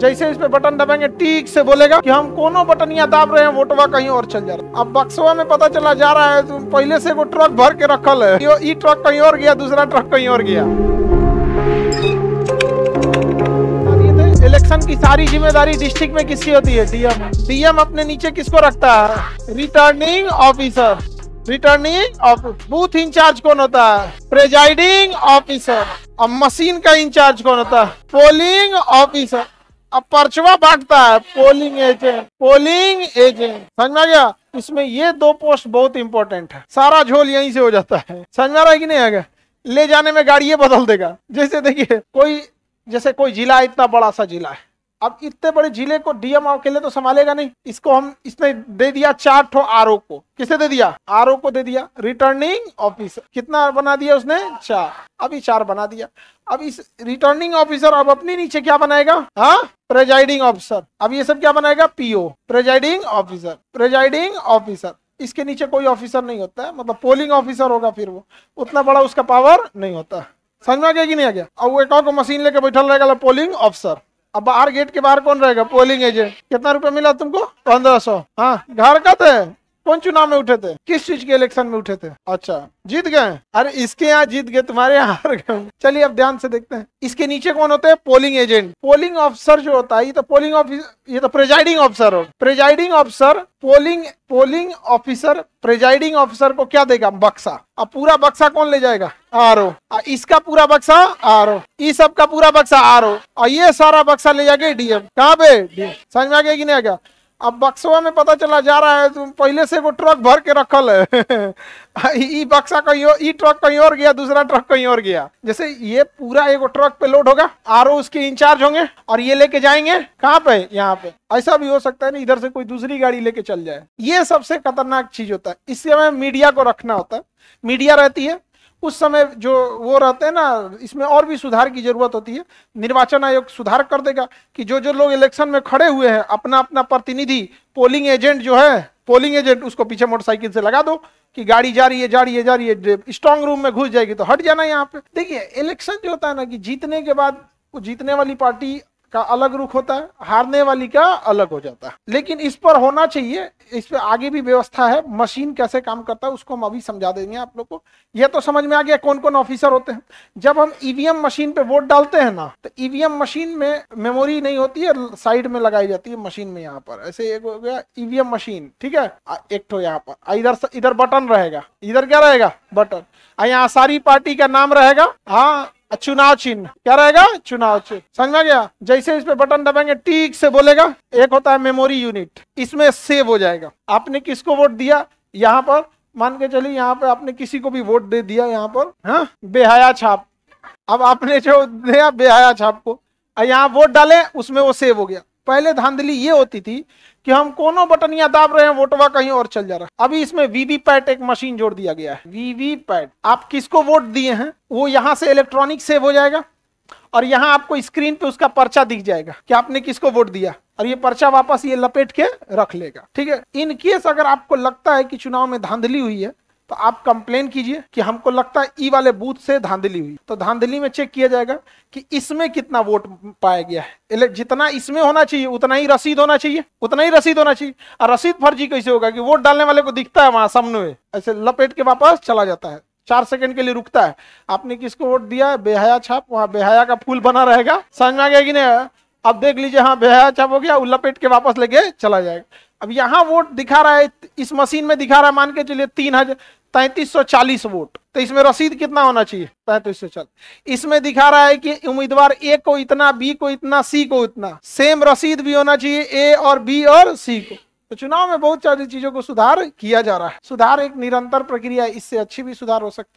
जैसे इस पे बटन दबाएंगे ठीक से बोलेगा कि हम कोनो बटन या दाब रहे हैं वोटवा कहीं और चल जा रहा है अब बक्सवा में पता चला जा रहा है तो पहले से वो ट्रक भर के रखल है ये ट्रक कहीं और गया दूसरा ट्रक कहीं और गया तो इलेक्शन की सारी जिम्मेदारी डिस्ट्रिक्ट में किसकी होती है डीएम डीएम अपने नीचे किसको रखता है returning officer returning of booth incharge कौन होता है प्रेजाइडिंग ऑफिसर अब मशीन का इंचार्ज कौन होता है पोलिंग ऑफिसर अब पर्चवा बांटता है पोलिंग एजेंट पोलिंग एजेंट समझ में आ गया इसमें ये दो पोस्ट बहुत इंपॉर्टेंट है सारा झोल यहीं से हो जाता है समझ में आ रहा है कि नहीं आ गया ले जाने में गाड़ी ये बदल देगा जैसे देखिए कोई जैसे कोई जिला इतना बड़ा सा जिला है अब इतने बड़े जिले को डीएम अकेले तो संभालेगा नहीं इसको हम इसने दे दिया चार ठो आर को किसे दे दिया आर को दे दिया रिटर्निंग ऑफिसर कितना बना दिया उसने चार अभी चार बना दिया अब इस रिटर्निंग ऑफिसर अब अपने नीचे क्या बनाएगा हाँ प्रेजाइडिंग ऑफिसर अब ये सब क्या बनाएगा P O presiding officer presiding officer इसके नीचे कोई ऑफिसर नहीं होता है मतलब पोलिंग ऑफिसर होगा फिर वो उतना बड़ा उसका पावर नहीं होता समझ में आ गया कि नहीं आ गया अब वो एक और को मशीन लेके बैठल रहेगा पोलिंग ऑफिसर अब बाहर गेट के बाहर कौन रहेगा पोलिंग एजेंट कितना रुपया मिला तुमको पंद्रह सौ हाँ घर का थे कौन चुनाव में उठे थे किस चीज के इलेक्शन में उठे थे अच्छा जीत गए अरे इसके यहाँ जीत गए तुम्हारे यहाँ हार गए चलिए अब ध्यान से देखते हैं इसके नीचे कौन होते हैं पोलिंग एजेंट पोलिंग ऑफिसर जो होता है ये तो पोलिंग ऑफिसर ये तो प्रेजाइडिंग ऑफिसर हो presiding officer polling polling officer presiding officer को क्या देगा बक्सा अब पूरा बक्सा कौन ले जाएगा आर ओ इसका पूरा बक्सा आर ओ इस सब का पूरा बक्सा आर ओ और ये सारा बक्सा ले जाएगा डीएम कहाँ पे समझ में आ गया कि नहीं आ गया अब बक्सवा में पता चला जा रहा है तुम पहले से वो ट्रक भर के रखल है बक्सा कहीं और ट्रक कहीं और गया दूसरा ट्रक कहीं और गया जैसे ये पूरा एक ट्रक पे लोड होगा आर उसके इंचार्ज होंगे और ये लेके जाएंगे कहाँ पे यहाँ पे ऐसा भी हो सकता है ना इधर से कोई दूसरी गाड़ी लेके चल जाए ये सबसे खतरनाक चीज होता है इस समय मीडिया को रखना होता है मीडिया रहती है उस समय जो वो रहते हैं ना इसमें और भी सुधार की जरूरत होती है निर्वाचन आयोग सुधार कर देगा कि जो जो लोग इलेक्शन में खड़े हुए हैं अपना अपना प्रतिनिधि पोलिंग एजेंट जो है पोलिंग एजेंट उसको पीछे मोटरसाइकिल से लगा दो कि गाड़ी जा रही है जा रही है जा रही है स्ट्रांग रूम में घुस जाएगी तो हट जाना यहाँ पे देखिए इलेक्शन जो होता है ना कि जीतने के बाद वो जीतने वाली पार्टी का अलग रुख होता है हारने वाली का अलग हो जाता है लेकिन इस पर होना चाहिए इस पर आगे भी व्यवस्था है मशीन कैसे काम करता है उसको हम अभी समझा देंगे आप लोग को यह तो समझ में आ गया कौन कौन ऑफिसर होते हैं जब हम ईवीएम e मशीन पे वोट डालते हैं ना तो ईवीएम e मशीन में मेमोरी नहीं होती है साइड में लगाई जाती है मशीन में यहाँ पर ऐसे एक हो गया ईवीएम e मशीन ठीक है एक तो यहाँ पर इधर इधर बटन रहेगा इधर क्या रहेगा बटन यहाँ सारी पार्टी का नाम रहेगा हाँ चुनाव चिन्ह क्या रहेगा चुनाव चिन्ह समझ गया जैसे इस पे बटन दबाएंगे टीक से बोलेगा एक होता है मेमोरी यूनिट इसमें सेव हो जाएगा आपने किसको वोट दिया यहाँ पर मान के चलिए यहाँ पर आपने किसी को भी वोट दे दिया यहाँ पर हाँ बेहाया छाप अब आपने जो दिया बेहाया छाप को यहाँ वोट डाले उसमें वो सेव हो गया पहले धांधली ये होती थी कि हम कोनो बटनिया दाब रहे हैं वोटवा कहीं और चल जा रहा है अभी इसमें वीवीपैट एक मशीन जोड़ दिया गया है वीवीपैट आप किसको वोट दिए हैं वो यहाँ से इलेक्ट्रॉनिक सेव हो जाएगा और यहाँ आपको स्क्रीन पे उसका पर्चा दिख जाएगा कि आपने किसको वोट दिया और ये पर्चा वापस ये लपेट के रख लेगा ठीक है इन केस अगर आपको लगता है कि चुनाव में धांधली हुई है तो आप कंप्लेन कीजिए कि हमको लगता है ई वाले बूथ से धांधली हुई तो धांधली में चेक किया जाएगा कि इसमें कितना वोट पाया गया है जितना इसमें होना चाहिए उतना ही रसीद होना चाहिए उतना ही रसीद होना चाहिए और रसीद फर्जी कैसे होगा कि वोट डालने वाले को दिखता है वहां सामने ऐसे लपेट के वापस चला जाता है चार सेकंड के लिए रुकता है आपने किसको वोट दिया है बेहया छाप वहां बेहया का फूल बना रहेगा समझ में आ गया कि नहीं अब देख लीजिए हाँ बेहया छाप हो गया लपेट के वापस लेके चला जाएगा अब यहाँ वोट दिखा रहा है इस मशीन में दिखा रहा है मान के चलिए तीन हजार सौ चालीस वोट तो इसमें रसीद कितना होना चाहिए तैतीस सौ चालीस इसमें दिखा रहा है कि उम्मीदवार ए को इतना बी को इतना सी को इतना सेम रसीद भी होना चाहिए ए और बी और सी को तो चुनाव में बहुत सारी चीजों को सुधार किया जा रहा है सुधार एक निरंतर प्रक्रिया है इससे अच्छी भी सुधार हो सकती है